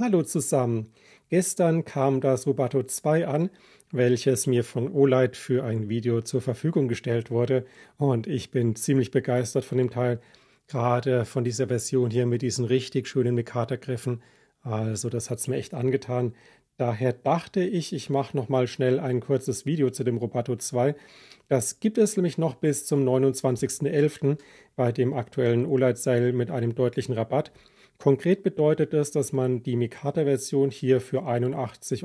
Hallo zusammen. Gestern kam das Rubato 2 an, welches mir von Olight für ein Video zur Verfügung gestellt wurde und ich bin ziemlich begeistert von dem Teil, gerade von dieser Version hier mit diesen richtig schönen Mikata-Griffen. Also das hat es mir echt angetan. Daher dachte ich, ich mache nochmal schnell ein kurzes Video zu dem Robato 2. Das gibt es nämlich noch bis zum 29.11. bei dem aktuellen Olight-Seil mit einem deutlichen Rabatt. Konkret bedeutet das, dass man die Mikata-Version hier für 81,56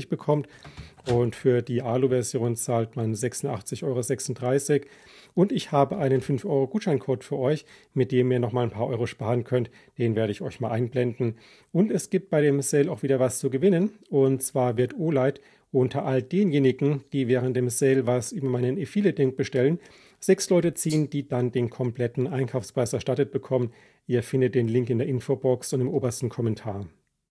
Euro bekommt und für die Alu-Version zahlt man 86,36 Euro. Und ich habe einen 5 Euro Gutscheincode für euch, mit dem ihr nochmal ein paar Euro sparen könnt. Den werde ich euch mal einblenden. Und es gibt bei dem Sale auch wieder was zu gewinnen. Und zwar wird Olight unter all denjenigen, die während dem Sale was über meinen Affiliate-Link bestellen, sechs Leute ziehen, die dann den kompletten Einkaufspreis erstattet bekommen. Ihr findet den Link in der Infobox und im obersten Kommentar.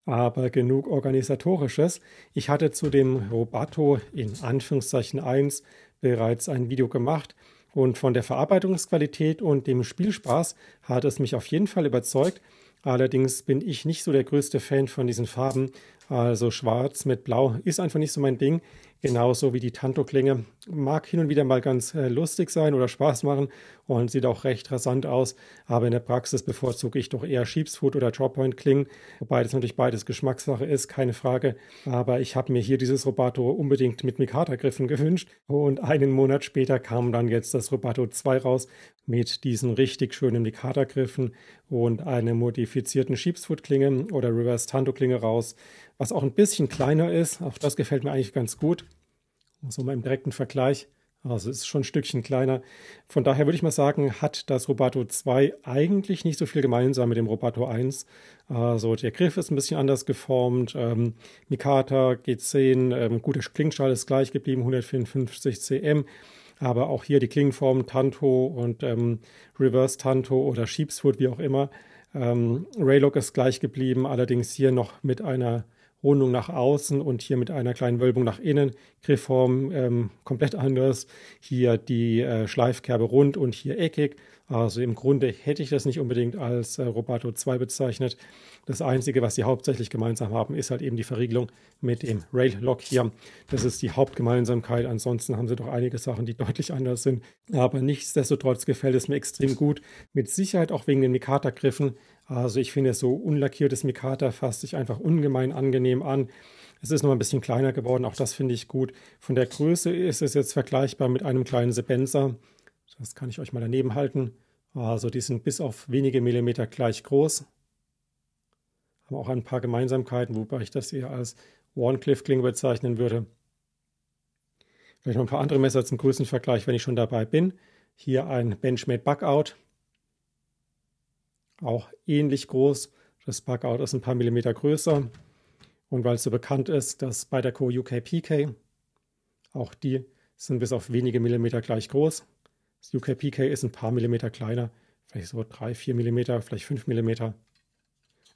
Aber genug organisatorisches. Ich hatte zu dem Robato in Anführungszeichen 1 bereits ein Video gemacht und von der Verarbeitungsqualität und dem Spielspaß hat es mich auf jeden Fall überzeugt. Allerdings bin ich nicht so der größte Fan von diesen Farben, also schwarz mit blau ist einfach nicht so mein Ding. Genauso wie die Tanto-Klinge. Mag hin und wieder mal ganz äh, lustig sein oder Spaß machen und sieht auch recht rasant aus. Aber in der Praxis bevorzuge ich doch eher Sheepsfoot oder Drawpoint-Klingen. Wobei das natürlich beides Geschmackssache ist, keine Frage. Aber ich habe mir hier dieses Robato unbedingt mit Mikata-Griffen gewünscht. Und einen Monat später kam dann jetzt das Robato 2 raus mit diesen richtig schönen Mikata-Griffen und einer modifizierten Sheepsfoot-Klinge oder Reverse-Tanto-Klinge raus was auch ein bisschen kleiner ist. Auch das gefällt mir eigentlich ganz gut. So mal im direkten Vergleich. Also es ist schon ein Stückchen kleiner. Von daher würde ich mal sagen, hat das Roboto 2 eigentlich nicht so viel gemeinsam mit dem Roboto 1. Also der Griff ist ein bisschen anders geformt. Ähm, Mikata G10, ähm, gut, der Klingschall ist gleich geblieben, 154 cm. Aber auch hier die Klingenform Tanto und ähm, Reverse Tanto oder Sheepswood, wie auch immer. Ähm, Raylock ist gleich geblieben, allerdings hier noch mit einer Rundung nach außen und hier mit einer kleinen Wölbung nach innen. Griffform ähm, komplett anders. Hier die äh, Schleifkerbe rund und hier eckig. Also im Grunde hätte ich das nicht unbedingt als äh, Roboto 2 bezeichnet. Das Einzige, was sie hauptsächlich gemeinsam haben, ist halt eben die Verriegelung mit dem Rail-Lock hier. Das ist die Hauptgemeinsamkeit. Ansonsten haben sie doch einige Sachen, die deutlich anders sind. Aber nichtsdestotrotz gefällt es mir extrem gut. Mit Sicherheit auch wegen den Mikata-Griffen. Also ich finde so unlackiertes Mikata fasst sich einfach ungemein angenehm an. Es ist noch ein bisschen kleiner geworden, auch das finde ich gut. Von der Größe ist es jetzt vergleichbar mit einem kleinen Sebenzer. Das kann ich euch mal daneben halten. Also die sind bis auf wenige Millimeter gleich groß. Haben auch ein paar Gemeinsamkeiten, wobei ich das eher als Warncliffe-Klinge bezeichnen würde. Vielleicht noch ein paar andere Messer zum Größenvergleich, wenn ich schon dabei bin. Hier ein Benchmade Bugout. Auch ähnlich groß. Das Bugout ist ein paar Millimeter größer. Und weil es so bekannt ist, dass bei der Co. UKPK Auch die sind bis auf wenige Millimeter gleich groß. Das UKPK ist ein paar Millimeter kleiner, vielleicht so 3, 4 Millimeter, vielleicht 5 Millimeter.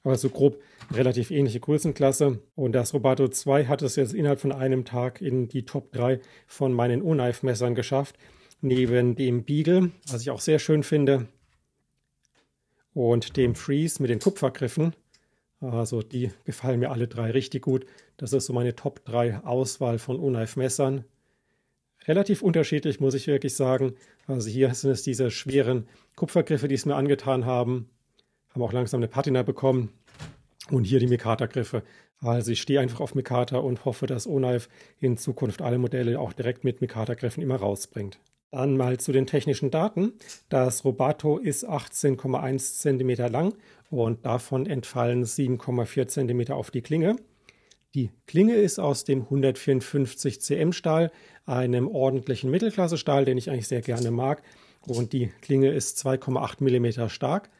Aber so grob relativ ähnliche Größenklasse. Und das Robato 2 hat es jetzt innerhalb von einem Tag in die Top 3 von meinen Unknife-Messern geschafft. Neben dem Beagle, was ich auch sehr schön finde, und dem Freeze mit den Kupfergriffen. Also die gefallen mir alle drei richtig gut. Das ist so meine Top 3 Auswahl von Unknife-Messern relativ unterschiedlich, muss ich wirklich sagen. Also hier sind es diese schweren Kupfergriffe, die es mir angetan haben. Haben auch langsam eine Patina bekommen. Und hier die Mikata-Griffe. Also ich stehe einfach auf Mikata und hoffe, dass Oneif in Zukunft alle Modelle auch direkt mit Mikata-Griffen immer rausbringt. Dann mal zu den technischen Daten. Das Robato ist 18,1 cm lang und davon entfallen 7,4 cm auf die Klinge. Die Klinge ist aus dem 154 cm Stahl, einem ordentlichen Mittelklasse-Stahl, den ich eigentlich sehr gerne mag. Und die Klinge ist 2,8 mm stark.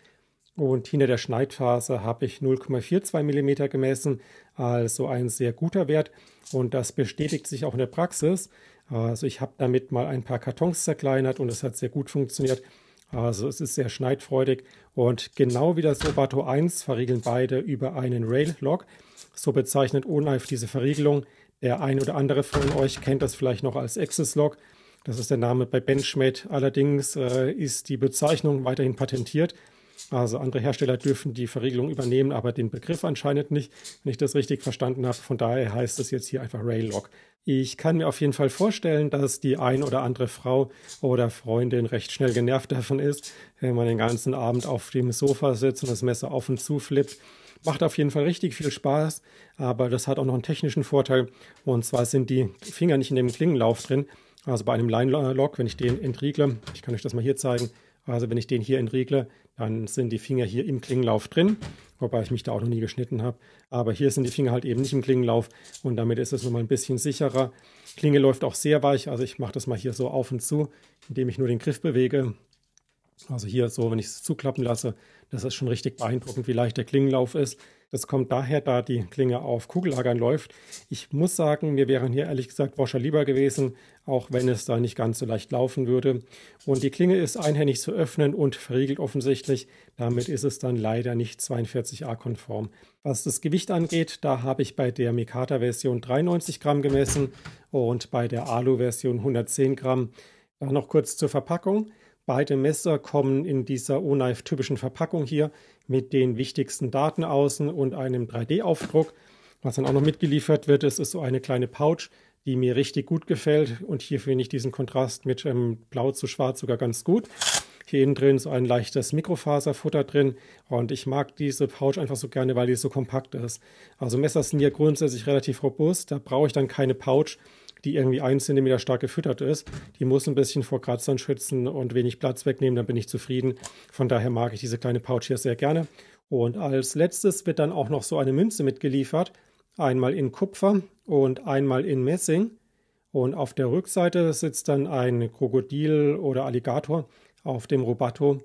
Und hinter der Schneidphase habe ich 0,42 mm gemessen, also ein sehr guter Wert. Und das bestätigt sich auch in der Praxis. Also ich habe damit mal ein paar Kartons zerkleinert und es hat sehr gut funktioniert. Also es ist sehr schneidfreudig und genau wie das Robato 1 verriegeln beide über einen Rail-Lock. So bezeichnet ONIF diese Verriegelung. Der ein oder andere von euch kennt das vielleicht noch als Access-Lock. Das ist der Name bei Benchmade. Allerdings äh, ist die Bezeichnung weiterhin patentiert. Also andere Hersteller dürfen die Verriegelung übernehmen, aber den Begriff anscheinend nicht, wenn ich das richtig verstanden habe. Von daher heißt es jetzt hier einfach Raillock. Ich kann mir auf jeden Fall vorstellen, dass die ein oder andere Frau oder Freundin recht schnell genervt davon ist, wenn man den ganzen Abend auf dem Sofa sitzt und das Messer auf und zu flippt. Macht auf jeden Fall richtig viel Spaß, aber das hat auch noch einen technischen Vorteil. Und zwar sind die Finger nicht in dem Klingenlauf drin. Also bei einem Line-Lock, wenn ich den entriegle, ich kann euch das mal hier zeigen, also wenn ich den hier entriegle, dann sind die Finger hier im Klingenlauf drin, wobei ich mich da auch noch nie geschnitten habe. Aber hier sind die Finger halt eben nicht im Klingenlauf und damit ist es nochmal ein bisschen sicherer. Klinge läuft auch sehr weich, also ich mache das mal hier so auf und zu, indem ich nur den Griff bewege. Also hier so, wenn ich es zuklappen lasse, das ist schon richtig beeindruckend, wie leicht der Klingenlauf ist. Das kommt daher, da die Klinge auf Kugellagern läuft. Ich muss sagen, mir wären hier ehrlich gesagt Wascher lieber gewesen, auch wenn es da nicht ganz so leicht laufen würde. Und die Klinge ist einhändig zu öffnen und verriegelt offensichtlich. Damit ist es dann leider nicht 42a-konform. Was das Gewicht angeht, da habe ich bei der Mikata-Version 93 Gramm gemessen und bei der Alu-Version 110 Gramm. Dann noch kurz zur Verpackung. Beide Messer kommen in dieser O-Knife-typischen Verpackung hier mit den wichtigsten Daten außen und einem 3D-Aufdruck. Was dann auch noch mitgeliefert wird, ist, ist so eine kleine Pouch, die mir richtig gut gefällt. Und hier finde ich diesen Kontrast mit ähm, Blau zu Schwarz sogar ganz gut. Hier innen drin so ein leichtes Mikrofaserfutter drin. Und ich mag diese Pouch einfach so gerne, weil die so kompakt ist. Also Messer sind ja grundsätzlich relativ robust. Da brauche ich dann keine Pouch, die irgendwie ein Zentimeter stark gefüttert ist. Die muss ein bisschen vor Kratzern schützen und wenig Platz wegnehmen, dann bin ich zufrieden. Von daher mag ich diese kleine Pouch hier sehr gerne. Und als letztes wird dann auch noch so eine Münze mitgeliefert. Einmal in Kupfer und einmal in Messing. Und auf der Rückseite sitzt dann ein Krokodil oder Alligator auf dem Robato.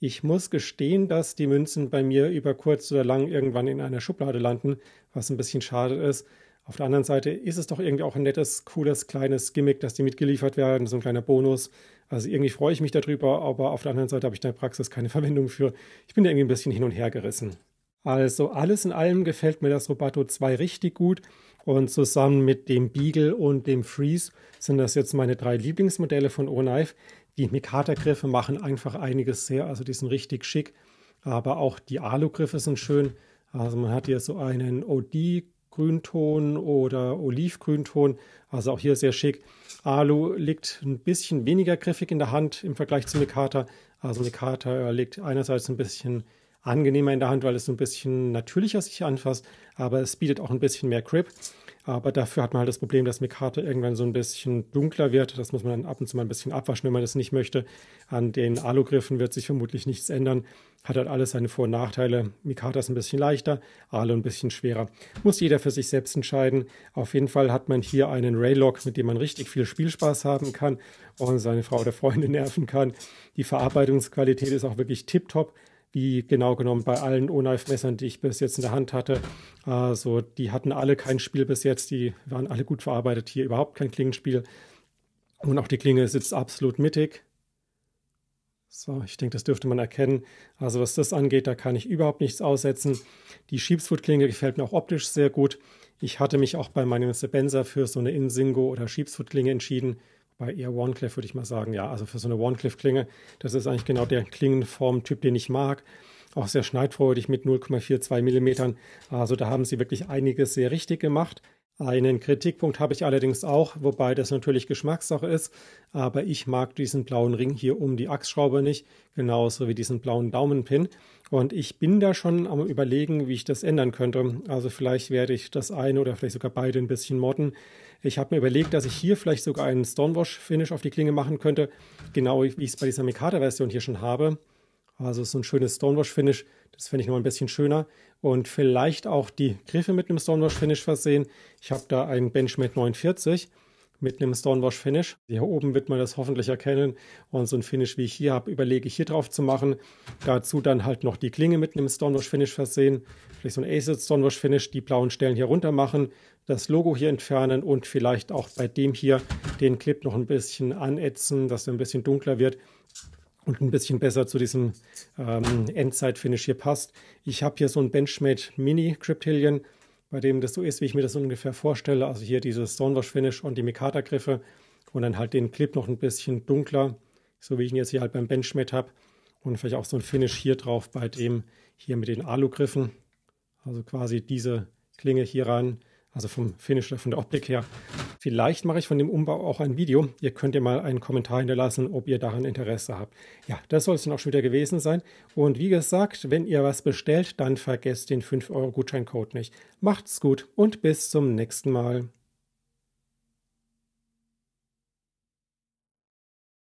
Ich muss gestehen, dass die Münzen bei mir über kurz oder lang irgendwann in einer Schublade landen, was ein bisschen schade ist. Auf der anderen Seite ist es doch irgendwie auch ein nettes, cooles, kleines Gimmick, dass die mitgeliefert werden, so ein kleiner Bonus. Also irgendwie freue ich mich darüber, aber auf der anderen Seite habe ich da in der Praxis keine Verwendung für. Ich bin da irgendwie ein bisschen hin und her gerissen. Also alles in allem gefällt mir das Roboto 2 richtig gut und zusammen mit dem Beagle und dem Freeze sind das jetzt meine drei Lieblingsmodelle von O-Knife. Die Mikata-Griffe machen einfach einiges sehr, also die sind richtig schick, aber auch die Alu-Griffe sind schön. Also man hat hier so einen OD Grünton oder Olivgrünton. Also auch hier sehr schick. Alu liegt ein bisschen weniger griffig in der Hand im Vergleich zu Mikata. Also Mikata liegt einerseits ein bisschen angenehmer in der Hand, weil es ein bisschen natürlicher sich anfasst, aber es bietet auch ein bisschen mehr Grip. Aber dafür hat man halt das Problem, dass Mikate irgendwann so ein bisschen dunkler wird. Das muss man dann ab und zu mal ein bisschen abwaschen, wenn man das nicht möchte. An den Alugriffen wird sich vermutlich nichts ändern. Hat halt alles seine Vor- und Nachteile. Mikata ist ein bisschen leichter, Alu ein bisschen schwerer. Muss jeder für sich selbst entscheiden. Auf jeden Fall hat man hier einen Raylock, mit dem man richtig viel Spielspaß haben kann und seine Frau oder Freunde nerven kann. Die Verarbeitungsqualität ist auch wirklich tiptop wie genau genommen bei allen O-Knife-Messern, die ich bis jetzt in der Hand hatte. Also die hatten alle kein Spiel bis jetzt, die waren alle gut verarbeitet. Hier überhaupt kein Klingenspiel. Und auch die Klinge sitzt absolut mittig. So, ich denke, das dürfte man erkennen. Also was das angeht, da kann ich überhaupt nichts aussetzen. Die Sheepsfoot-Klinge gefällt mir auch optisch sehr gut. Ich hatte mich auch bei meinem Sebenser für so eine Insingo oder Sheepsfoot-Klinge entschieden bei eher one würde ich mal sagen, ja, also für so eine one klinge das ist eigentlich genau der Klingenformtyp, den ich mag. Auch sehr schneidfreudig mit 0,42 mm. Also da haben sie wirklich einiges sehr richtig gemacht. Einen Kritikpunkt habe ich allerdings auch, wobei das natürlich Geschmackssache ist, aber ich mag diesen blauen Ring hier um die Achsschraube nicht, genauso wie diesen blauen Daumenpin. Und ich bin da schon am Überlegen, wie ich das ändern könnte. Also vielleicht werde ich das eine oder vielleicht sogar beide ein bisschen modden, ich habe mir überlegt, dass ich hier vielleicht sogar einen Stonewash-Finish auf die Klinge machen könnte, genau wie ich es bei dieser Mikata-Version hier schon habe. Also so ein schönes Stonewash-Finish, das finde ich noch ein bisschen schöner. Und vielleicht auch die Griffe mit einem Stonewash-Finish versehen. Ich habe da einen Benchmade 49 mit einem Stonewash-Finish. Hier oben wird man das hoffentlich erkennen. Und so ein Finish, wie ich hier habe, überlege ich hier drauf zu machen. Dazu dann halt noch die Klinge mit einem Stonewash-Finish versehen. Vielleicht so ein Acid Stonewash-Finish, die blauen Stellen hier runter machen, das Logo hier entfernen und vielleicht auch bei dem hier den Clip noch ein bisschen anätzen, dass er ein bisschen dunkler wird und ein bisschen besser zu diesem ähm, Endzeit-Finish hier passt. Ich habe hier so ein Benchmade Mini Cryptillion bei dem das so ist, wie ich mir das ungefähr vorstelle. Also hier dieses Stonewash-Finish und die Mikata-Griffe und dann halt den Clip noch ein bisschen dunkler, so wie ich ihn jetzt hier halt beim Benchmade habe. Und vielleicht auch so ein Finish hier drauf bei dem hier mit den Alu-Griffen. Also quasi diese Klinge hier rein. Also vom Finish, von der Optik her Vielleicht mache ich von dem Umbau auch ein Video. Ihr könnt ja mal einen Kommentar hinterlassen, ob ihr daran Interesse habt. Ja, das soll es dann auch schon wieder gewesen sein. Und wie gesagt, wenn ihr was bestellt, dann vergesst den 5-Euro-Gutscheincode nicht. Macht's gut und bis zum nächsten Mal.